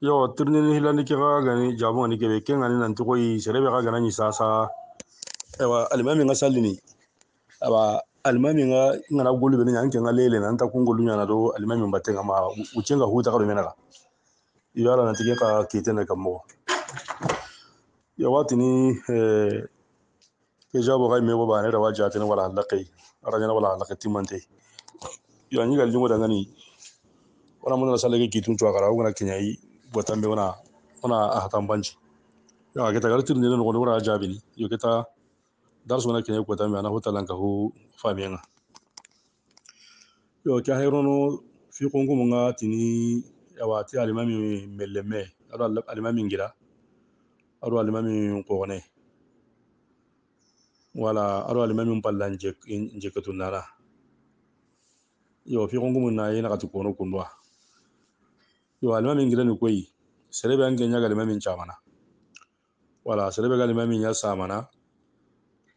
yo tirinini hilandi ke ga gani jabu ngani kebe ke ngani nanti koi serebe ga gana nyisasa ewa alimami nga salini aba alimami nga ngana golu bene nyanke nga lele nanta kungolu nyana do alimami mbate nga ma uchenga huta ka do menaka ibala nanti ke ka kitene ka mo ya wati ni eh ke jabo ga me bo ba ne da waja tene wala halaqi arajana wala halaqi timante yo anyi ga lingo da ngani wala mun na salege kitun chwa kara ngana kenyayi botambe wana wana ahatambanji ya geta gari tirni no gondo wara jabini yo geta dar sona kenya botambe ana hota lanka hu famianga yo kya herono fi kongo munga tini awati alimami meleme aro alimami ngira aro alimami kokone wala aro alimami mpalla njekatu nara yo fi kongo munna yena kati kono kundwa yo alimamin gidan koyi serebe an genya ga limamin chamana wala serebe ga limamin ya samana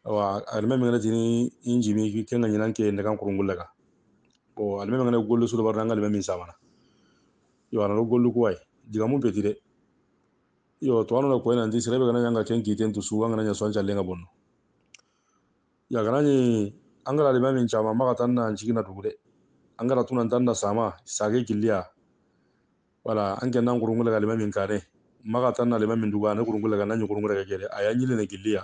wa alimamin ga tini inji me ki kenga nyinan ke ndakan kurungulaga bo alimamin ga gollu su bar ngal limamin samana yo ana ro gollu kuwai diga mun petire yo to ana ko ina ndi serebe ga nyanga ken ki tentu su wanga nya sonja lenga bonno ya ga nani angala limamin chama maka tanna cikin na dugure angala tunan tanna sama sage kiliya wala an kenna ngurungule ga limamin kane maga tanna limamin duga ne ngurungule ga nanyi ngurungule ga gere aya nyile ne gilliya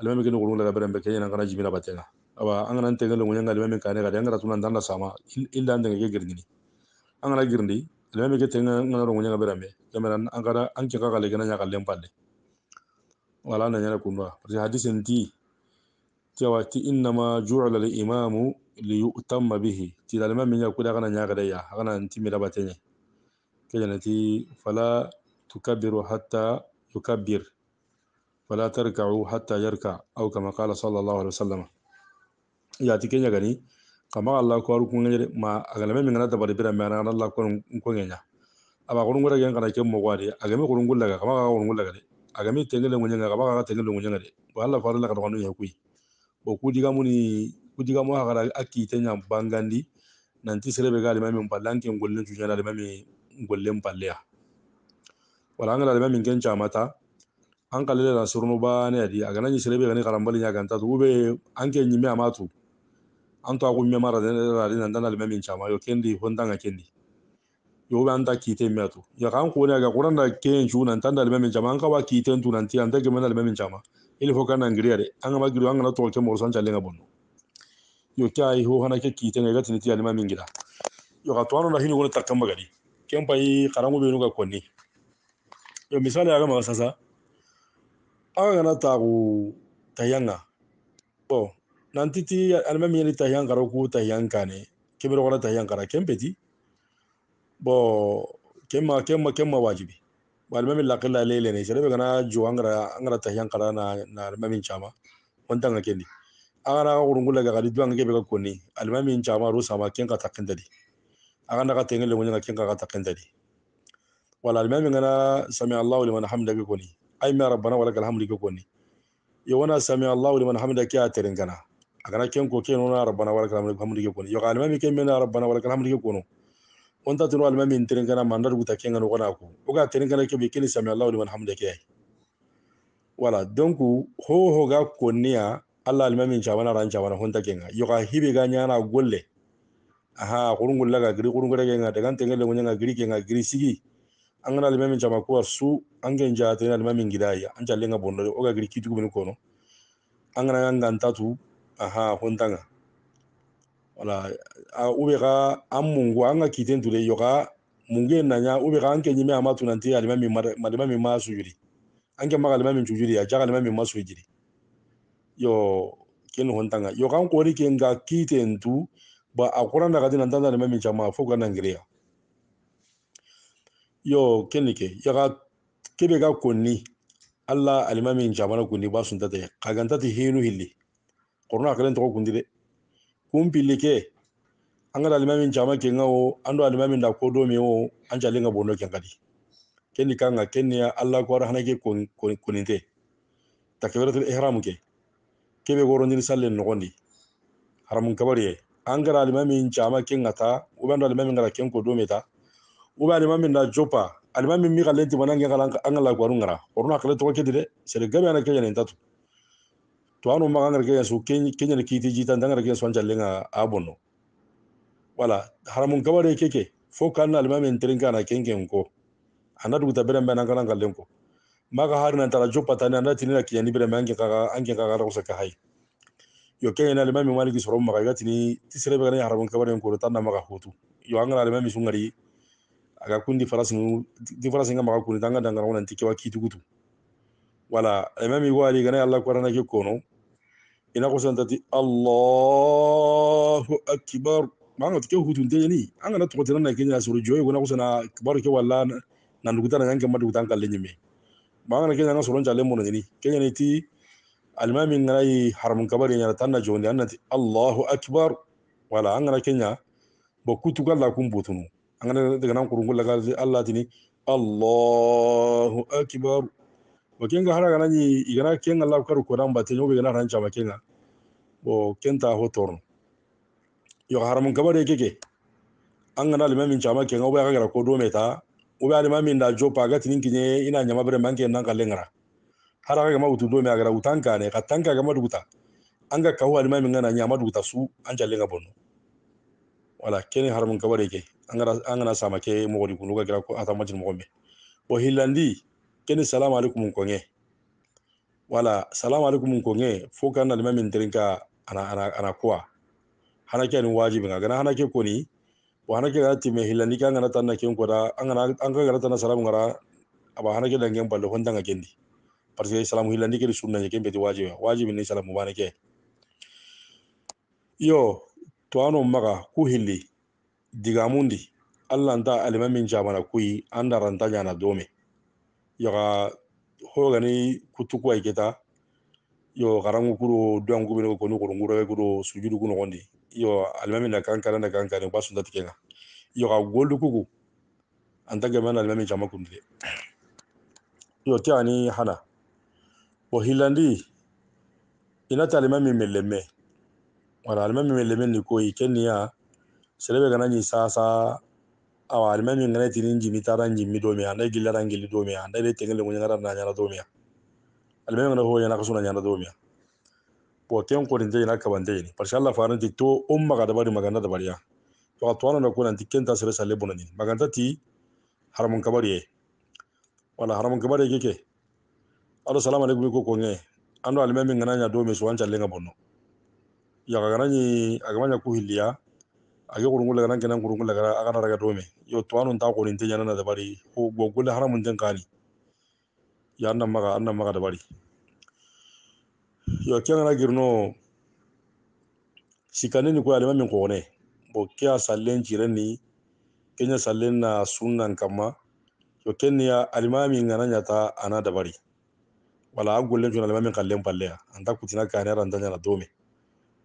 limamin kene ngurungule ga berembe kenya nan kana jimina batenga aba an nan tengele ngunya limamin kane ga dangara tunan danna sama illa ndenge ge gerngini an girndi limamin ke tenga ngana ngunya berembe kamera an kana an ke kaga le kana wala na nyana kunwa parce hadisin ti cewa ti innama ju'ala al imamu li yu'tamma bihi ti da limamin ya kuda kana daya kana ntimi da batenga katika fala tukabiru hatta yukabbir fala tarka'u hatta yarka au kama qala sallallahu alaihi wasallam ya tikenya gani kama Allah ko aru kunga ma agala me ngana da bira me ngana Allah ko kunga nya aba ko ngora gen kana ke mo gwade ko ngulla ga kama ga ko ngulla ga de aga tengele ngunya ga kama ga tengele ngunya ga de wala fa Allah ka ko ya kui o ku diga muni ku diga mo agara akite nya bangandi nanti sere be ga de mbalanke ngolle tunya da me gollen palleya wala an ga lalbe min ken camata an kalile na surunu ba ne adi a gana ñisire be gani karambali ñaganta tu ube an ke ñimme ama tu an to a kun mema radi nan dan alime min cama yo kendi hontanga kendi yo ube an ta kiite me tu ya kan kone aga kuranda ken cu nan tan min cama an kawa kiiten tu nanti an ta geme dalime min cama il faut kana ngiriya de an gama giriyo an gana tol ke moro san callenga bonno yo ke ho hana ke kiitenga igatini ti alima min gira yo ka to anona hini gone takkamma gadi ken payi karangu be nuka koni yo misali aga maka sasa aga gana taku tayanga bo nantiti alma mi ni tayanga ro ku tayanga ne kebiro kana tayanga ra kempeti bo kemma kemma kemma wajibi balma mi laqilla lele ne sere be ju angara angara tayanga ra na na alma chama wantanga kendi aga na urungula ga kadi duanga kebe ka koni alma chama ro sama ken ka agana ka tengele munya kinga ka takendali wala almami ngana sami allah liman hamdaka koni ay ma rabbana wa lakal hamdu koni yo wana sami allah liman hamdaka ya terengana agana ken ko ken wana rabbana wa lakal hamdu koni yo almami ken mena rabbana wa lakal hamdu kono on ta tiro almami terengana mandar guta ken ngana wana ko oga terengana ke be ken sami allah liman hamdaka wala donc ho ho ga konniya allah almami chawana ran chawana honta kenga yo ka hibe ga nyana golle aha kurungu laga giri kurungu rege nga daga tengele nga giri ke nga giri sigi an kana limamin jama kuwa su an gen jate na limamin gidaya an jalle nga bondore oga giri kitu kubin kono an nga ntatu aha hontanga wala ube ka an mungu kiten tule yo ka mungu na ube ka an nyime amatu nanti alimamin malimamin masu yuri an ke maka limamin chujuri ya jaka limamin masu yuri yo ken hontanga yo kan kori ke kiten tu bɔn a kuranda ka di na n tanda limami caman fo ka na yo kenike yaga kebe ka konni alla alimami jamana kundi ba suntate kagantati hinu hilli korno akalen tɔgɔ kundi de kun ke an alimami caman ke ŋa o an do alimami da ko do min o an calen ka bondo kɛn ka di kenni kan ka kenni ya alla ko ara takbiratul ihram ke kebe gorondini sallen nogondi haramun kabari angara gara njama jama kin ata uban da alimamin gara kin ko dome ta uban jopa alimamin mi kalen ti manan angala an ala gwarun gara orun akale to kedi sere gabe ana kenya nta to to anu ma kenya su kenya ne kiti jita dan kenya so lenga abono wala haramun gabare keke fo kan alimamin tirin na kenge ko anadu ta beren bana kana ngala lenko maka harina tara jopa tani anati nila kiyani beren angen kaka angen kaka yo kenya alimami maliki soro maga igatini tisere bagane harabon kabare ko tan na maga hotu yo angana mi sungari aga kundi ngu di farasin maga kundi tanga danga wona tike waki kutu wala mi wali gane allah kwarana kyo kono ina ko santati ya allahu akbar manga tike ni anga angana to tana kenya ya soro joy kuna e ko sana kibaru kyo wala na ndugutana nyanke madugutanga lenyime manga kenya nga soro njale mono ni kenya ni e alimami ŋana yi haramukaba de ɲana tan na jɔn de allahu akbar wala an kana kɛ ɲa bɔn kutu ka lakun botunu an kana tini allahu akbar bɔn kɛn ka hara kana ɲi i kana kɛn ka lakari kodan ba tɛ ɲɔgɔn bɛ kana hara caman kɛn ka bɔn kɛn ta ho tɔrɔ yɔ ko don bɛ ta ubɛ da jo pa a ka tini kiɲɛ i nan ka haraga gama utu dome agara utanka ne katanka ga maduguta anga kahu alima min ngana nya maduguta su an jalle ga bonno wala kene haramun ka bare ke angara angana sama ke mo gori kunu ga gira ko ata majin mo gombe wa hilandi kene salamu alaikum ko nge wala salamu alaikum ko nge fo kan alima min drinka ana ana ana kuwa hana ke ni wajibi ga gana hana ke ko ni wa hana ke ga ti me hilandi kan ngana tan ke ko da angana an ga gara tan salamu ngara aba hana ke dangen balle honda kendi parce que salamu hilandi ke sunna ke mbeti wajibi wajibi ni salamu bane ke yo to ano maga ku hili digamundi allah nda alima min jamana kuyi anda randa nyana dome yo ga ho ga ni kutuku ay keta yo garangu kuro duangu bino ko no kurunguro kuro sujudu kuno kondi yo alima min kan kan na kan kan basu ndati kenga yo ga goldu kuku anta gamana alima min jama kundi yo tiani hana Wahilandi inata alimami meleme wala alimami meleme ni ko ikenia selebe kana ni sasa awa mi ngana tini njimi tara njimi domi gila gilara ngili domi anda ile tengele ngunyangara na nyara domi mi ngana ho yana kasuna nyara domi po ken ko rinde yana kabande ni parsha Allah faran ti to umma ga dabari maganda dabari ya to atwana na kuna ti kenta sere sale bonani maganda ti haramun kabari wala haramun kabari keke ado salama ne ko konge ando alime min ngana nya do me so anja lenga bonno ya ga ngana ni nya ku hilia age kurungula ngana kenan kurungula agana raga do me yo to anun ta ko ni te nyana da bari ko gogule mun den kani ya annan maga annan maga da yo ke ngana girno sikane ni ko alime min ko ne bo kia a sallen jirani kenya sallen na sunnan kama yo kenya alima min ngana nya ta ana da bari wala an gollen cuna limamin kallen palleya anta kutina kanera anta ñana domi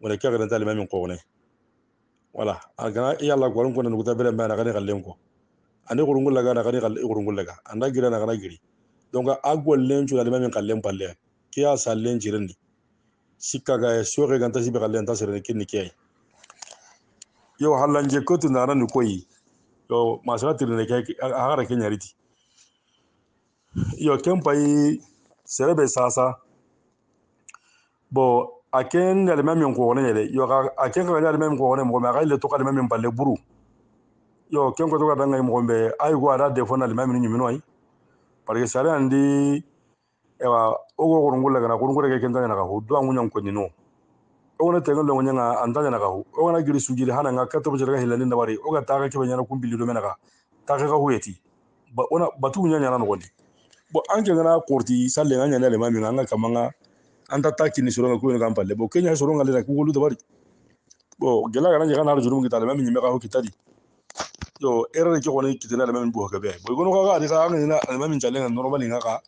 kya ke kadanta limamin koone wala agana yalla golon kona nuguta bere mbana kani kallen ko ani kurungu laga na kani kallen kurungu laga anda gira na kana giri donc a gollen cuna limamin kallen palle ke ya sallen jirendi sikka ga so re ganta sibe kallen ta sere kinni kiyai yo halan je ko hallanje kotu narani koyi yo masala tirne ke a hara kenyariti yo kempai sɛre be sasa bon a ken yalima min kogone yɛlɛ yo a ken ka yalima min kogone mɔgɔ mɛ a ka yɛlɛ to ka yalima min balle buru yo ken ko to ka bɛn e mɔgɔ bɛ ayi ko e ada defo na yalima min ɲumino ayi parce que sare an di ewa o ko ko ngola kana ko ngore ke ken tanya ka ho do an ngunya ko nino o ngona tenga lo ngunya an tanya ka ho o ngona giri sujiri hana nga kato bujira ka hilani ndabari o ga ta ka ke banyana kumbili do mena ka ta ka ka hueti ba ona batu ngunya nyana no gondi bon an jɛngɛna kɔrɔti sale an ɲana lema min an ka kama ka an ta ta kini sɔrɔ ka kulo kan palle bon kenya sɔrɔ ka lena kukulu dabari bon gɛlɛya kana kita lema min ka kita di yo ɛrɛ de kɔni kitena lema min bɔ ka bɛ bon ikono ka ka ka an ɲana lema min jalen ka nɔrɔba ka ka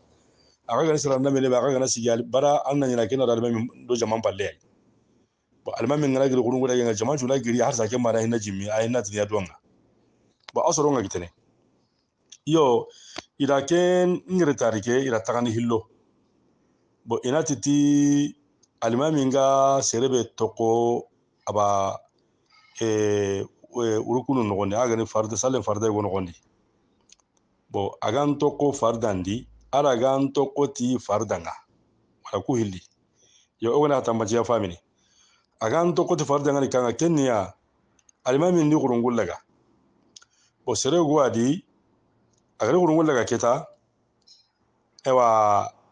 a ka gani sara lamɛn bɛ a ka gana sigi ali baara an na ɲina kena da lema min do jama palle bon alima min kana giri kurun jama jula giri ya har sa ke mara hinna jimi ya a hinna tiniya don ka bon a sɔrɔ ka io ira ke n yɛrɛ tari ke ira tagani hillo bo ina titi alimami nga sere toko aba e, e urukunu nogondi aga ni salen farde go nogondi bo agan n toko fardandi ara ga n toko ti fardanga wala ku hilli yo ogona tambaciya famini aga n toko ti fardanga ni kanga kenniya alimami ndi kurungullaga bo sere go adi agari kurungu lega keta ewa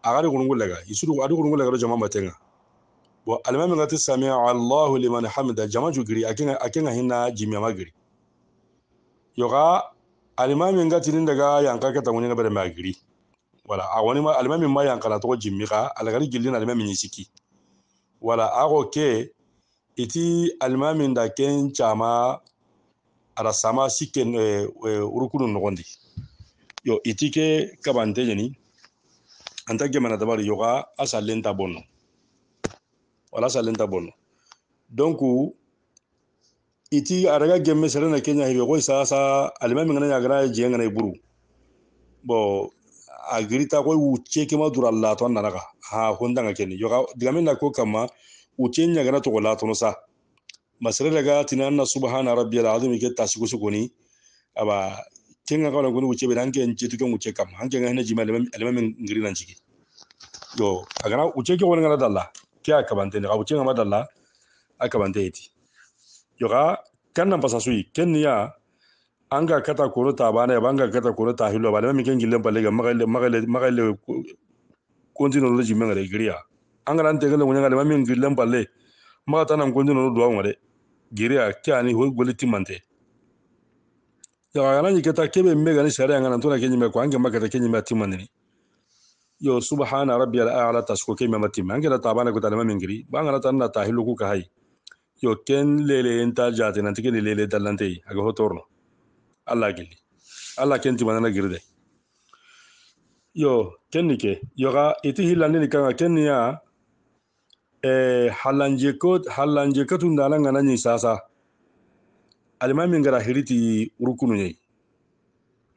agari kurungu lega isuru agari kurungu lega jama matenga bo alimami ngati samia allahu liman hamida jama jugiri akenga akenga hina jimia magiri yoga alimami ngati nin daga yanka keta ngunya bere magiri wala awoni ma alimami ma yanka na to jimika alagari gilina alimami nyisiki wala ago ke iti alimami nda ken chama arasama siken eh, eh, urukunu nogondi yo itike kabante jeni antake na tabari yoga asalen bono wala asalen tabono donc iti araga gemme serena kenya hibe ko isa sa alima mingana yagara jenga na iburu bo agrita ko uche kema duralla to nanaka ha honda nga keni yoga digamena ko kama uche nyagara to la to sa masere daga tinanna subhana rabbiyal azim ke tasigo sugoni aba kenga kawala ngoni wuce bera anke nje tuke wuce kam anke ngai na jima lema min ngiri nan ciki yo agana wuce ke wona ngala dalla ke aka bante ne wuce ngama dalla aka bante eti yo ga kan nan pasa sui ken ya anga kata koro ta bana ya banga kata koro ta hilo ba lema min kengi lempa lega magale e magale e magale e kontinu lo jima ngare giriya anga nan tegele wunya ngale min ngiri lempa le maga tanan kontinu lo duwa ngare giriya ke ani ho goliti mante yagana nyiketa kebe mmega ni sharia ngana tona kenyime ko ange makata kenyime timaniri yo subhana rabbiyal a'la tasko keme matima ange ta bana ko talama banga ta na ta hilu yo ken lele enta jate nan tikene lele dalante aga hotorno alla gilli alla ken ti bana girde yo ken nike yoga iti hilani ni kanga ken ya eh halanje ko halanje sasa alima min kɛra hiri urukunu ye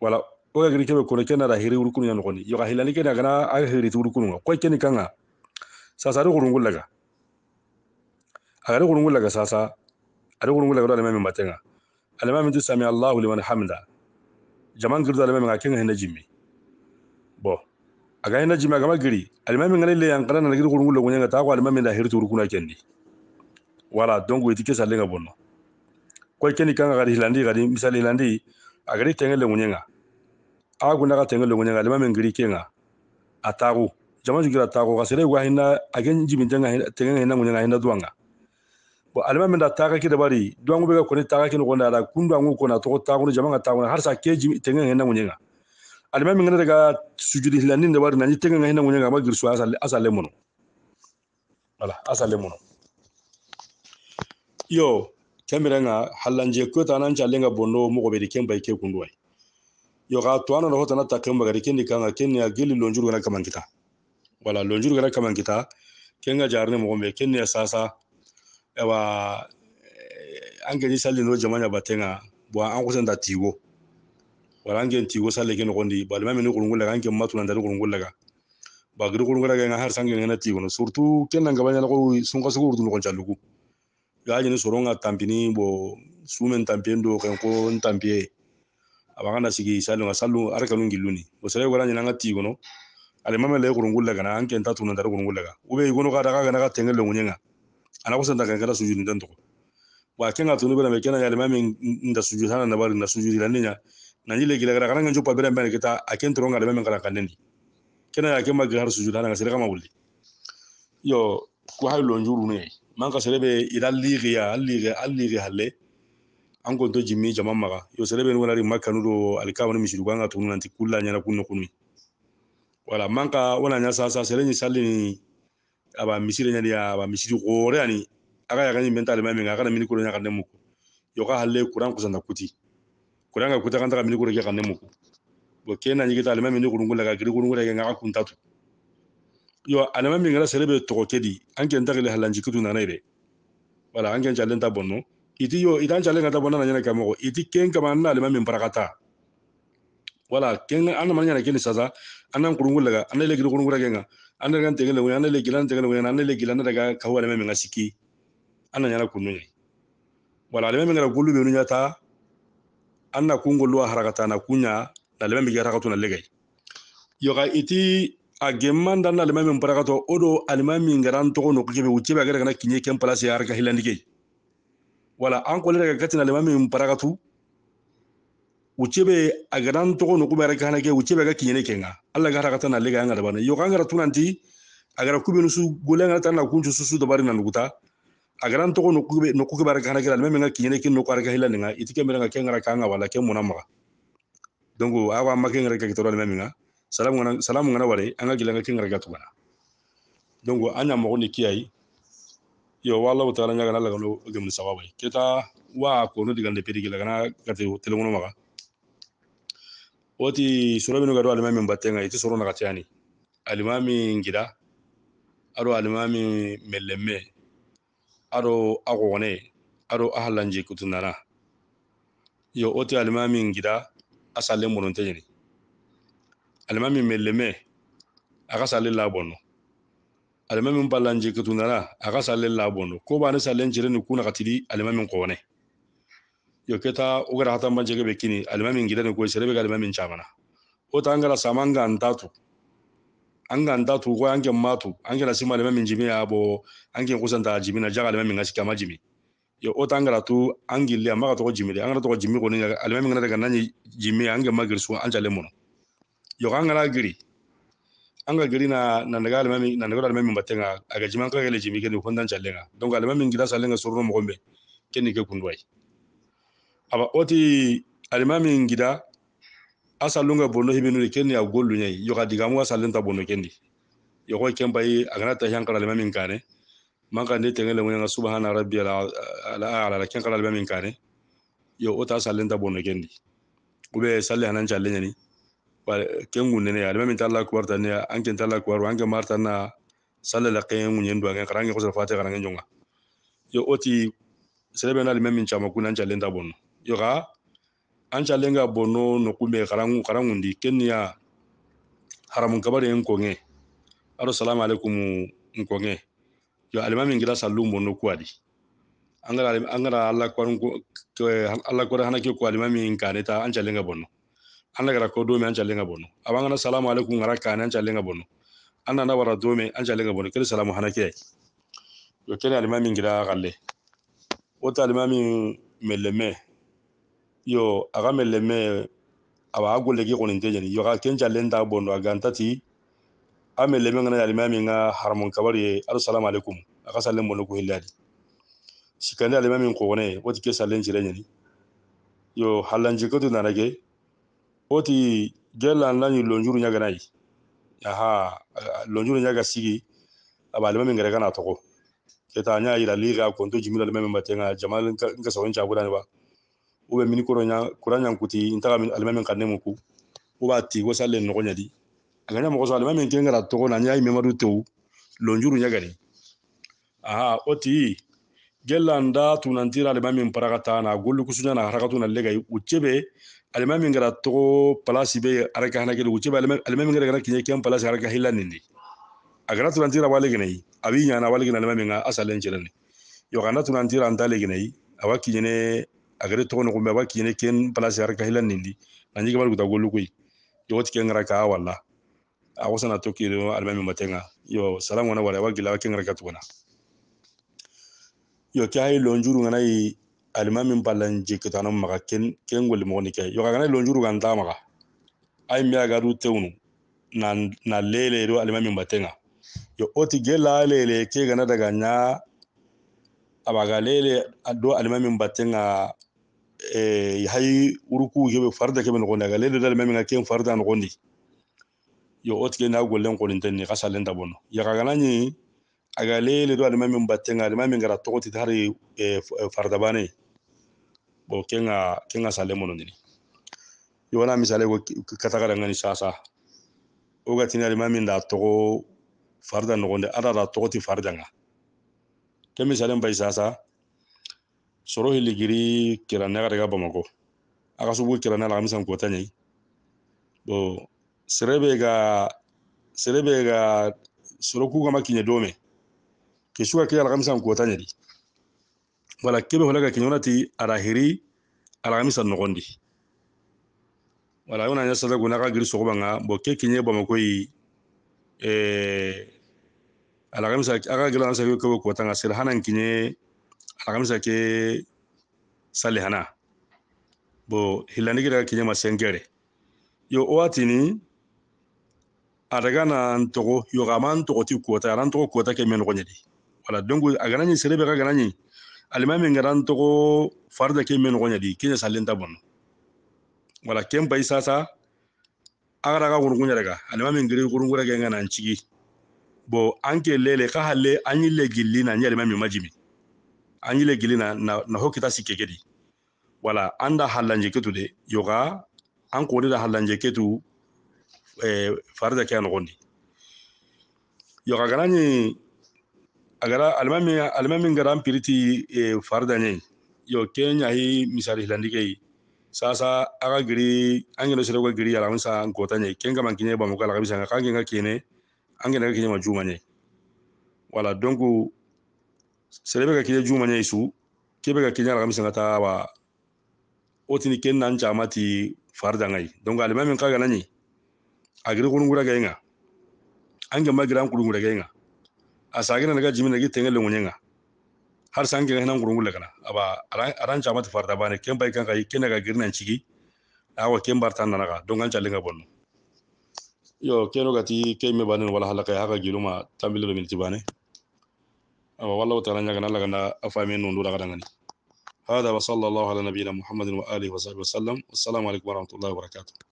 wala o yagiri kebe kone kena da hiri urukunu ya nokoni yoka hilani kena kana a hiri ti urukunu ko keni kanga sasa ari kurungu laga agari kurungu laga sasa ari kurungu laga alima min batenga alima sami allah liman hamda jaman girda alima min ka kenga hinda jimmi bo aga hinda jimmi aga magiri alima min le yankana na giri kurungu laga ta ko alima min da hiri ti kendi wala donc itike salenga bonno kwa keni kanga gari hilandi gari misali hilandi agari tenge le ngunyenga agu naga tenge le ngunyenga lema mengiri kenga atagu jama jukira atagu kasele wa hina agen jimi tenge tenge hina ngunyenga hina duanga bo alema menda taga kida bari duangu bega kone taga kini kona ada kundu angu kona toko tagu ni jama nga tagu na harsa ke jimi tenge hina ngunyenga alema mengene daga sujudi hilandi nda bari nanyi tenge hina ngunyenga ma girsu asale asale mono wala asale mono yo kemirenga halanje ko tanan chalenga bondo mo go beri kemba ike kundwai yo ga to ana ho tanata kemba ga dikeni kanga ya gili lonjuru gana kaman kita wala lonjuru gana kaman kita kenga jarne mo gombe ya sasa ewa eh, an ni sali no jamanya batenga bo an kusen da tigo wala an gen tigo salli ken gondi balma men ko ngula kan ken matuna da ko ga ba gri ko ngula ga har ne na tigo no surtout kenna ngabanya ko sun ka sugurdu no ko jalugu ga ɲini sɔrɔ n ka tanpini bɔ su mɛ n tanpiye do kɛ sigi salon ka salon ari kanu gilu ni o sɛbɛn wɛrɛ ɲina an ale ma mɛlɛ kurungu lɛ kana an kɛ n ta tunu tari kurungu i kɔnɔ ka daga kana ka tɛngɛ lɛ ana ko santa kan kɛra sujudin tɛ wa kɛ tunu bɛ na mɛ kɛnɛ yɛlɛma min n da na bari na sujud la ne na ɲi le gɛlɛ kana kana ŋɛncu papɛrɛ kita a kɛ n tɔrɔ ka dɛmɛ mɛ kana kan ne di kɛnɛ y'a kɛ yo ko hali lɔnjuru ne man ka serebe ida ligiya alligiya alligi halle an konto jimmi jama maga yo serebe ni wonari makkanu do alikamani misiru kan ka tugunu nanti kulla ɲana kunno nokunu wala man ka wona ɲa sasa sere ni salli ni aba misiri ɲani aba misiri gore ani aga yaga ni mental alimami aga na mini kuro ɲa ka nemu ko yo ka halle kuran kusanta kuti kuran ka kuta kan ta ka mini kuro ke ka nemu ko bo ke na ɲigita alimami ni kurun kula ka giri kurun kula ke ŋa ka kuntatu yo alama min kɛra sɛnɛ bɛ tɔgɔ kɛ di halanji kutu nana ye wala an kɛ n jalen ta yo i t'an jalen ka na ɲɛna ka mɔgɔ i ti kama an n'alima min baraka wala kɛn an nama ɲɛna kɛn ni sasa laga an n'ale kiri kurun kura kɛ kan an n'ale gila an tɛgɛ lɛwɛ an gila an n'ale ka kaw min ka siki an kunu ye wala alima min kɛra gulu bɛ n'u ɲɛta an na na kunya na alima min kɛra na lɛgɛ yo ka i a geman dan na alimami parakato odo alimami ngaran to no kujebe uchebe agere kana kinye kem place ya ka hilandike wala anko ko kakati na alimami parakatu uche be agaran to no kuma yar kana ke uche ba kinye kenga Allah gara kata na lega ngara bana yo kangara tunanti agara kubinu su golenga tan na kunju su su da na lukuta agaran to no kube no kube bar kana ke alimami nga kinye ken no kar ga hilandinga itike mera nga kengara kanga wala ke munamma dongo awa makenga ga kitoro alimami nga salamu ngana salamu ngana wale anga gilanga kinga ga tugana donc anya mo ni kiyai yo wala wata anga gana laga gemu sawabai keta wa ko no diga ne perigi laga ga te telemono maga wati surabi no garo alimami mbatenga iti soro na katiani alimami ngida aro alimami mellemme aro agone aro ahlanji kutunana yo oti alimami ngida asale muronte alimami meleme a ka sale labɔnɔ alimami balanji ketunara a ka sale labɔnɔ ko b'ale salen jire ni kun na ka tidi alimami kɔnɛ yo keta o gara hata manje ke bekini alimami ngire ni ko sere be alimami na o ta ngara samanga ndatu anga ndatu ko ange matu ange la sima alimami njimi abo ange kusanta jimi na jaga alimami ngasi kama jimi yo o tangara tu angile amaka to jimi le angara to jimi ko ni alimami ngana daga nanyi jimi ange magirsu anjale mono yo an kana giri an giri na na daga alimami na daga alimami mbatenga agajima kwa ka gele jimi kwenye fondan chalenga donga alimami gida salenga surno mo gombe kene ke kundwai aba oti alimami gida asalunga bono hibinu kene kwenye golu nyai yo ka diga mu asalenta bono kwenye yo ko kemba yi agana ta hankala alimami kane maka ne tengele ngwenga subhana rabbi ala ala ala kenkala alimami ingane yo ota asalenta bono kwenye ube sale hanan chalenya ni ken kun nene alima min talla kuwar tani an ken talla kuwar an ke mar tanna sala la ken kun yendo an karange kosa fate karange jonga yo oti selebe na alima min chama kunan chalen ta bonno yo ga an chalen ga bonno no kumbe karangu karangu ndi ken ya haramun kabare en konge aro salamu alaikum nkonge yo alima min gila sallu bonno kuadi an gara an gara Allah kwarun Allah kwara hana ke kuadi mamin kaneta an chalen ga bonno an daga ko do me an jalen ga bono aban kana salamu alaikum ngara ka an jalen ga bono an na wara do an jalen ga bono kele salamu hanake yo kele alimamin gira galle o ta meleme yo aga meleme awa agole ki konin tejeni yo ka ken jalen da bono aga ntati a meleme ngana alimamin ga harmon kabari ar alaikum aga salen bono ko hilladi sikande alimamin ko ne wati ke salen jire yo halanji ko oti gella nañu lonjuru ñaga nayi aha lonjuru ñaga sigi aba alima min gare kana togo keta ña yira liga konto jimila alima min batenga nka sogo nca budani ba ube mini koro ña kura ñan alima min kanne uba ti ko salle nogo ñadi aga ña alima min ken na ña memadu tewu lonjuru ñagani aha oti gella nda tunantira alima min na gollu kusuña na harakatu na lega uccebe alima min kɛra togo palasi be araka hana kele wuce alimami min kɛra kana kinye kyan palasi araka hila nin de a kɛra tunantira wale gɛnɛ a b'i ɲana wale gɛnɛ alimami min ka asalen cɛlɛ ni yo kana tunantira an tale gɛnɛ a wa kiɲene a kɛra togo nɔgɔ mɛ a wa kiɲene kyan palasi araka hila nin di na ɲi kabali kuta golu koyi yo ti kyan kɛra ka wala a ko sana to kiri alimami min matenga yo salam wana wala wa gila kyan kɛra ka tugana yo kya yi lonjuru ngana yi alima min b'a la nje kitana maga kelen goli mɔgɔni kɛ yɔka kana lonjuru kan ta maga ai mbiya gadu teunu na na lele do alima min batenga yo oti gela lele ke gana daga nya abaga lele do alima min batenga eh hay uruku hebe farda ke ben gonda lele do alima min ke farda no gondi yo oti ke na golen ko linten ni kasalen da bono yaka kana ni aga lele do alima min batenga alima min gara tokoti tari eh, eh fardabane bo kenga kenga sale mono ni yona misale ko kataka da ngani sasa o ga tinari mamin da togo farda no gonde ada da togo ti farda nga ke misale mbai sasa soro hiligiri kira na ga bamako aka subu kira na la misan ko tanyai bo serebe ga serebe ga soro ku ga makinye dome ke shuka kira la misan ko tanyai wala kebe hola ka kinyona arahiri alhamisa nogondi wala yona nyasa da guna ka giri so banga bo ke kinye ba mako yi eh alhamisa aga gira na sa ko ko tanga sir hanan kinye alhamisa ke hana bo hilani gira kinye masengere yo ni adaga na ntogo yo gaman togo ti kuota ran togo kuota ke men wala donc agana ni sere be gana ni alimami e ngara ntogo farda ke men gonya di kenya salenta bon wala kemba isasa agara ga gurun gunya daga alimami e ngiri gurun gura ga ngana ncigi bo anke lele ka halle anyi le gilli na nyi alimami majimi anyi le gilli na na hokita sikegedi wala anda halanje ketu de yoga an koni da halanje ketu eh, farda ke an gondi yoga ganani a kɛra alimami alimami min kɛra an piri ti eh, yo ke ɲa hi misali hilandike ye sasa a ka giri an kɛnɛ sɛrɛ ka giri yala an sa n kɔta ɲɛ ke kama kiɲɛ bamakɔ la ka bisa kan kɛ ka kiɲɛ an wala donc sɛrɛ bɛ juma ɲɛ su ke bɛ ka kiɲɛ la wa o tini ke nan caman ti fari alimami ka gana ɲɛ a giri kurun kura kɛ ŋa an kɛn ba asagina naga jimina gi tenge lengu nyenga har san ke hanan gurungu lekana aba aran jama ta farda bane ken bai kan kai kenaga girnan ciki awa ken bar tan naga don chalinga bonno yo keno gati kemme banen wala halaka haka giluma tambil min tibane aba wallahu ta'ala nyaga nalaga na afami nun dura kadanga هذا وصلى الله على نبينا محمد وآله وصحبه وسلم والسلام عليكم ورحمة الله وبركاته